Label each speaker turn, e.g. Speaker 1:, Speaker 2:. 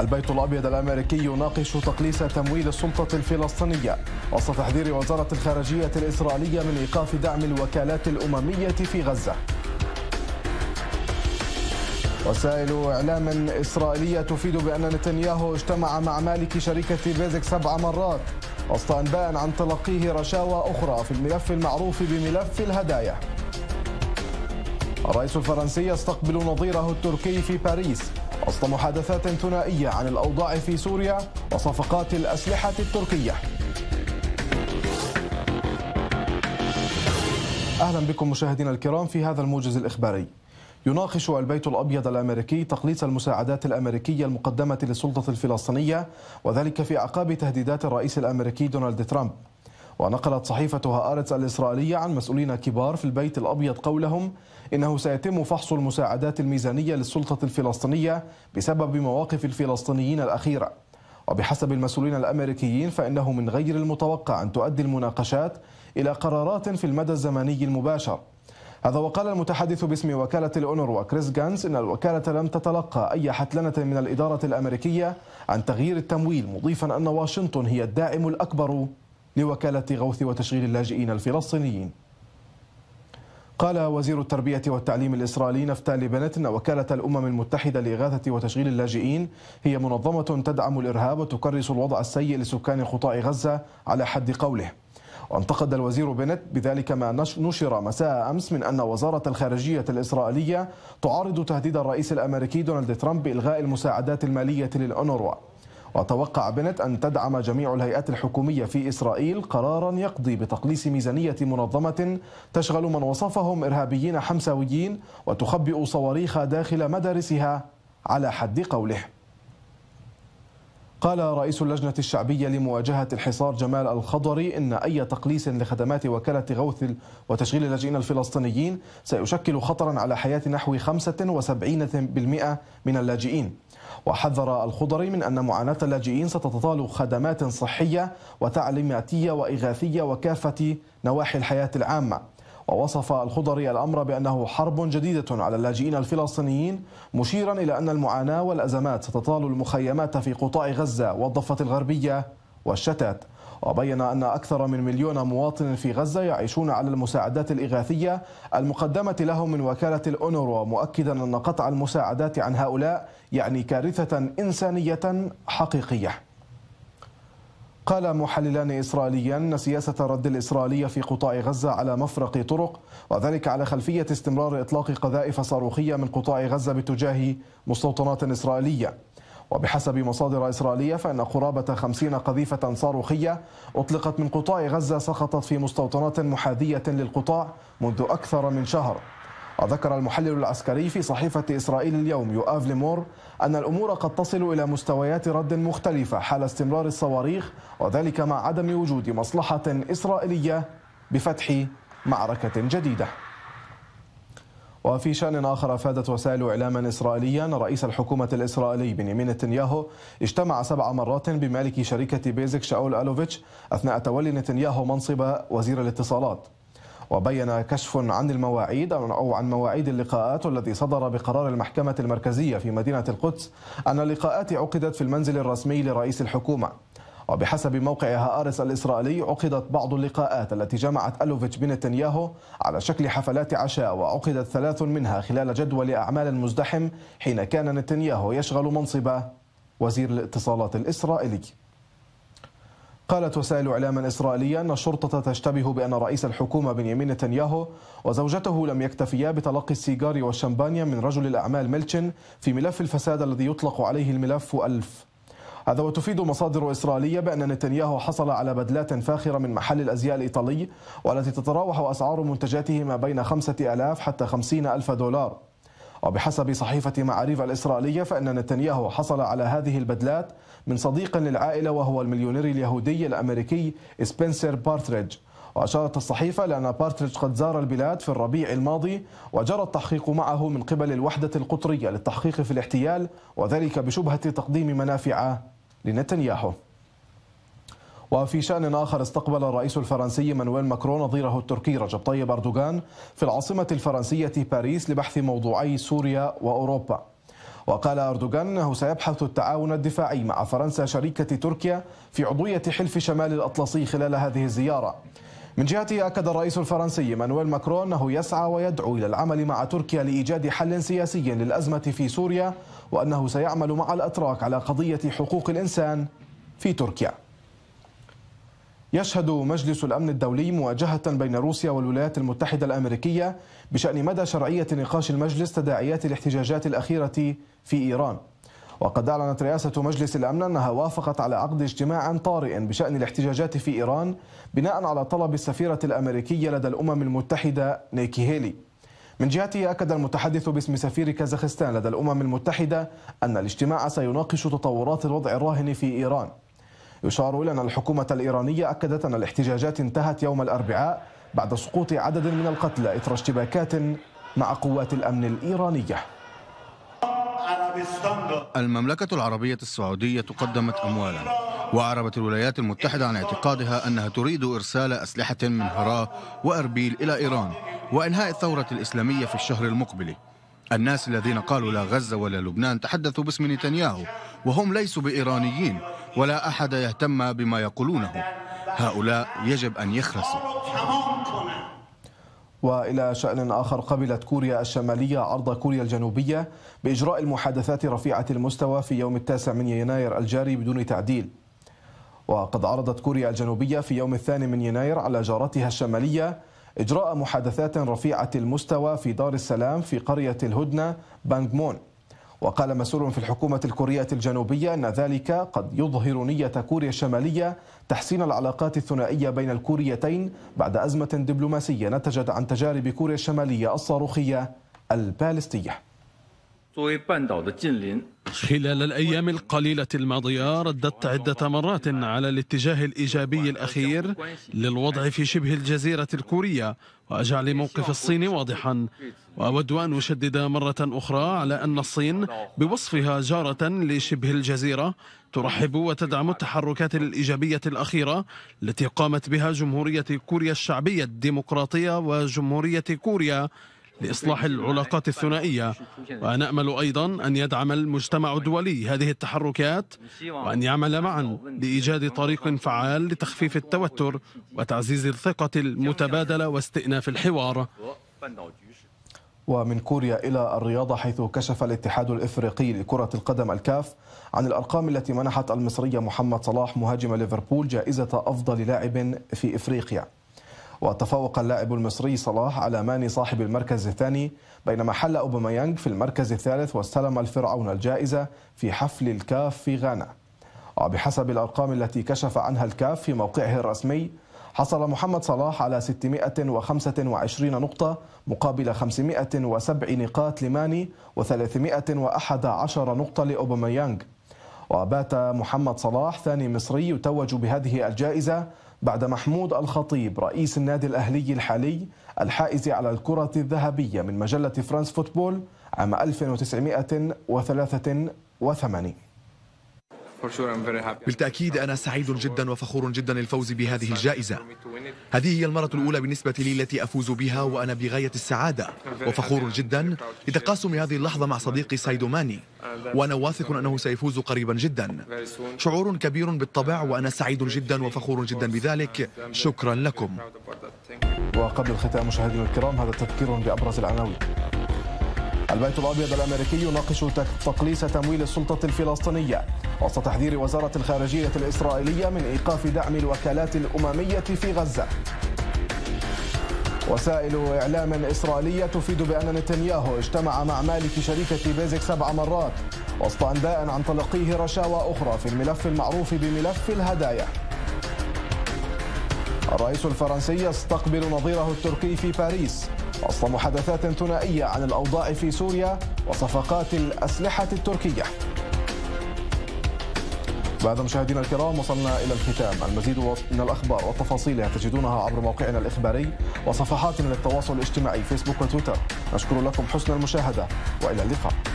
Speaker 1: البيت الأبيض الأمريكي يناقش تقليص تمويل السلطة الفلسطينية وسط تحذير وزارة الخارجية الإسرائيلية من إيقاف دعم الوكالات الأممية في غزة وسائل إعلام إسرائيلية تفيد بأن نتنياهو اجتمع مع مالك شركة بيزك سبع مرات وسط أنباء عن تلقيه رشاوى أخرى في الملف المعروف بملف الهدايا الرئيس الفرنسي يستقبل نظيره التركي في باريس وسط محادثات ثنائية عن الأوضاع في سوريا وصفقات الأسلحة التركية أهلا بكم مشاهدينا الكرام في هذا الموجز الإخباري يناقش البيت الأبيض الأمريكي تقليص المساعدات الأمريكية المقدمة للسلطة الفلسطينية وذلك في أعقاب تهديدات الرئيس الأمريكي دونالد ترامب ونقلت صحيفة هآرتس الإسرائيلية عن مسؤولين كبار في البيت الأبيض قولهم إنه سيتم فحص المساعدات الميزانية للسلطة الفلسطينية بسبب مواقف الفلسطينيين الأخيرة وبحسب المسؤولين الأمريكيين فإنه من غير المتوقع أن تؤدي المناقشات إلى قرارات في المدى الزمني المباشر هذا وقال المتحدث باسم وكالة الأونروا كريس جانس إن الوكالة لم تتلقى أي حتلنة من الإدارة الأمريكية عن تغيير التمويل مضيفا أن واشنطن هي الداعم الأكبر لوكالة غوث وتشغيل اللاجئين الفلسطينيين قال وزير التربية والتعليم الإسرائيلي نفتالي بنت أن وكالة الأمم المتحدة لإغاثة وتشغيل اللاجئين هي منظمة تدعم الإرهاب وتكرس الوضع السيء لسكان خطاء غزة على حد قوله وانتقد الوزير بنت بذلك ما نشر مساء أمس من أن وزارة الخارجية الإسرائيلية تعارض تهديد الرئيس الأمريكي دونالد ترامب بإلغاء المساعدات المالية للأونروا وتوقع بنت أن تدعم جميع الهيئات الحكومية في إسرائيل قرارا يقضي بتقليص ميزانية منظمة تشغل من وصفهم إرهابيين حمساويين وتخبئ صواريخ داخل مدارسها على حد قوله قال رئيس اللجنة الشعبية لمواجهة الحصار جمال الخضري إن أي تقليص لخدمات وكالة غوث وتشغيل اللاجئين الفلسطينيين سيشكل خطرا على حياة نحو 75% من اللاجئين وحذر الخضري من أن معاناة اللاجئين ستتطال خدمات صحية وتعليماتية وإغاثية وكافة نواحي الحياة العامة ووصف الخضري الأمر بأنه حرب جديدة على اللاجئين الفلسطينيين مشيرا إلى أن المعاناة والأزمات ستطال المخيمات في قطاع غزة والضفة الغربية والشتات وبين أن أكثر من مليون مواطن في غزة يعيشون على المساعدات الإغاثية المقدمة لهم من وكالة الأونروا مؤكدا أن قطع المساعدات عن هؤلاء يعني كارثة إنسانية حقيقية قال محللان إسرائيليان أن سياسة الرد الإسرائيلية في قطاع غزة على مفرق طرق وذلك على خلفية استمرار إطلاق قذائف صاروخية من قطاع غزة باتجاه مستوطنات إسرائيلية وبحسب مصادر إسرائيلية فإن قرابة خمسين قذيفة صاروخية أطلقت من قطاع غزة سقطت في مستوطنات محاذية للقطاع منذ أكثر من شهر وذكر المحلل العسكري في صحيفة إسرائيل اليوم يؤاف لمور أن الأمور قد تصل إلى مستويات رد مختلفة حال استمرار الصواريخ وذلك مع عدم وجود مصلحة إسرائيلية بفتح معركة جديدة وفي شأن آخر أفادت وسائل إعلاما إسرائيليا رئيس الحكومة الإسرائيلي بنيامين نتنياهو اجتمع سبع مرات بمالك شركة بيزك شاول ألوفيتش أثناء تولي نتنياهو منصب وزير الاتصالات وبين كشف عن المواعيد أو عن مواعيد اللقاءات والذي صدر بقرار المحكمة المركزية في مدينة القدس أن اللقاءات عقدت في المنزل الرسمي لرئيس الحكومة وبحسب موقع هآرس الإسرائيلي عقدت بعض اللقاءات التي جمعت ألوفيتش بنتنياهو على شكل حفلات عشاء وعقدت ثلاث منها خلال جدول أعمال مزدحم حين كان نتنياهو يشغل منصب وزير الاتصالات الإسرائيلي قالت وسائل إعلام إسرائيلية أن الشرطة تشتبه بأن رئيس الحكومة بنيامين نتنياهو وزوجته لم يكتفيا بتلقي السيجار والشمبانيا من رجل الأعمال ميلتشن في ملف الفساد الذي يطلق عليه الملف ألف هذا وتفيد مصادر إسرائيلية بأن نتنياهو حصل على بدلات فاخرة من محل الأزياء الإيطالي والتي تتراوح أسعار منتجاته ما بين 5000 حتى 50000 ألف دولار وبحسب صحيفة معاريف الإسرائيلية فإن نتنياهو حصل على هذه البدلات من صديق للعائلة وهو المليونير اليهودي الأمريكي سبنسر بارتريج وأشارت الصحيفة لأن بارتريج قد زار البلاد في الربيع الماضي وجرى التحقيق معه من قبل الوحدة القطرية للتحقيق في الاحتيال وذلك بشبهة تقديم منافع لنتنياهو وفي شأن آخر استقبل الرئيس الفرنسي مانويل ماكرون نظيره التركي رجب طيب أردوغان في العاصمة الفرنسية باريس لبحث موضوعي سوريا وأوروبا وقال أردوغان أنه سيبحث التعاون الدفاعي مع فرنسا شريكة تركيا في عضوية حلف شمال الأطلسي خلال هذه الزيارة من جهته أكد الرئيس الفرنسي مانويل ماكرون أنه يسعى ويدعو إلى العمل مع تركيا لإيجاد حل سياسي للأزمة في سوريا وأنه سيعمل مع الأتراك على قضية حقوق الإنسان في تركيا يشهد مجلس الأمن الدولي مواجهة بين روسيا والولايات المتحدة الأمريكية بشأن مدى شرعية نقاش المجلس تداعيات الاحتجاجات الأخيرة في إيران وقد أعلنت رئاسة مجلس الأمن أنها وافقت على عقد اجتماع طارئ بشأن الاحتجاجات في إيران بناء على طلب السفيرة الأمريكية لدى الأمم المتحدة نيكي هيلي من جهته أكد المتحدث باسم سفير كازاخستان لدى الأمم المتحدة أن الاجتماع سيناقش تطورات الوضع الراهن في إيران يشار إلى أن الحكومة الإيرانية أكدت أن الاحتجاجات انتهت يوم الأربعاء بعد سقوط عدد من القتلى إثر اشتباكات مع قوات الأمن الإيرانية المملكة العربية السعودية قدمت أموالا وأعربت الولايات المتحدة عن اعتقادها أنها تريد إرسال أسلحة من هراء وأربيل إلى إيران وإنهاء الثورة الإسلامية في الشهر المقبل الناس الذين قالوا لا غزة ولا لبنان تحدثوا باسم نتنياهو وهم ليسوا بإيرانيين ولا أحد يهتم بما يقولونه هؤلاء يجب أن يخرسوا والى شان اخر قبلت كوريا الشماليه عرض كوريا الجنوبيه باجراء المحادثات رفيعه المستوى في يوم التاسع من يناير الجاري بدون تعديل. وقد عرضت كوريا الجنوبيه في يوم الثاني من يناير على جارتها الشماليه اجراء محادثات رفيعه المستوى في دار السلام في قريه الهدنه بانغمون وقال مسؤول في الحكومة الكورية الجنوبية أن ذلك قد يظهر نية كوريا الشمالية تحسين العلاقات الثنائية بين الكوريتين بعد أزمة دبلوماسية نتجت عن تجارب كوريا الشمالية الصاروخية البالستية خلال الأيام القليلة الماضية رددت عدة مرات على الاتجاه الإيجابي الأخير للوضع في شبه الجزيرة الكورية وأجعل موقف الصين واضحا وأود أن أشدد مرة أخرى على أن الصين بوصفها جارة لشبه الجزيرة ترحب وتدعم التحركات الإيجابية الأخيرة التي قامت بها جمهورية كوريا الشعبية الديمقراطية وجمهورية كوريا لإصلاح العلاقات الثنائية ونأمل أيضا أن يدعم المجتمع الدولي هذه التحركات وأن يعمل معا لإيجاد طريق فعال لتخفيف التوتر وتعزيز الثقة المتبادلة واستئناف الحوار ومن كوريا إلى الرياضة حيث كشف الاتحاد الإفريقي لكرة القدم الكاف عن الأرقام التي منحت المصرية محمد صلاح مهاجم ليفربول جائزة أفضل لاعب في إفريقيا وتفوق اللاعب المصري صلاح على ماني صاحب المركز الثاني بينما حل أوباميانغ في المركز الثالث واستلم الفرعون الجائزة في حفل الكاف في غانا وبحسب الأرقام التي كشف عنها الكاف في موقعه الرسمي حصل محمد صلاح على 625 نقطة مقابل 507 نقاط لماني و311 نقطة لأوباميانغ وبات محمد صلاح ثاني مصري يتوج بهذه الجائزة بعد محمود الخطيب رئيس النادي الأهلي الحالي الحائز على الكرة الذهبية من مجلة فرانس فوتبول عام 1983 بالتأكيد أنا سعيد جدا وفخور جدا للفوز بهذه الجائزة هذه هي المرة الأولى بالنسبة لي التي أفوز بها وأنا بغاية السعادة وفخور جدا لتقاسم هذه اللحظة مع صديقي سايدوماني وأنا واثق أنه سيفوز قريبا جدا شعور كبير بالطبع وأنا سعيد جدا وفخور جدا بذلك شكرا لكم وقبل الختام مشاهدينا الكرام هذا تذكير بأبرز العناوين البيت الأبيض الأمريكي يناقش تقليص تمويل السلطة الفلسطينية وسط تحذير وزارة الخارجية الإسرائيلية من إيقاف دعم الوكالات الأممية في غزة وسائل إعلام إسرائيلية تفيد بأن نتنياهو اجتمع مع مالك شركة بيزك سبع مرات وسط أنباء عن تلقيه رشاوى أخرى في الملف المعروف بملف الهدايا الرئيس الفرنسي يستقبل نظيره التركي في باريس وصل محادثات ثنائية عن الأوضاع في سوريا وصفقات الأسلحة التركية بعد مشاهدينا الكرام وصلنا إلى الختام المزيد من الأخبار والتفاصيل تجدونها عبر موقعنا الإخباري وصفحاتنا للتواصل الاجتماعي فيسبوك وتويتر نشكر لكم حسن المشاهدة وإلى اللقاء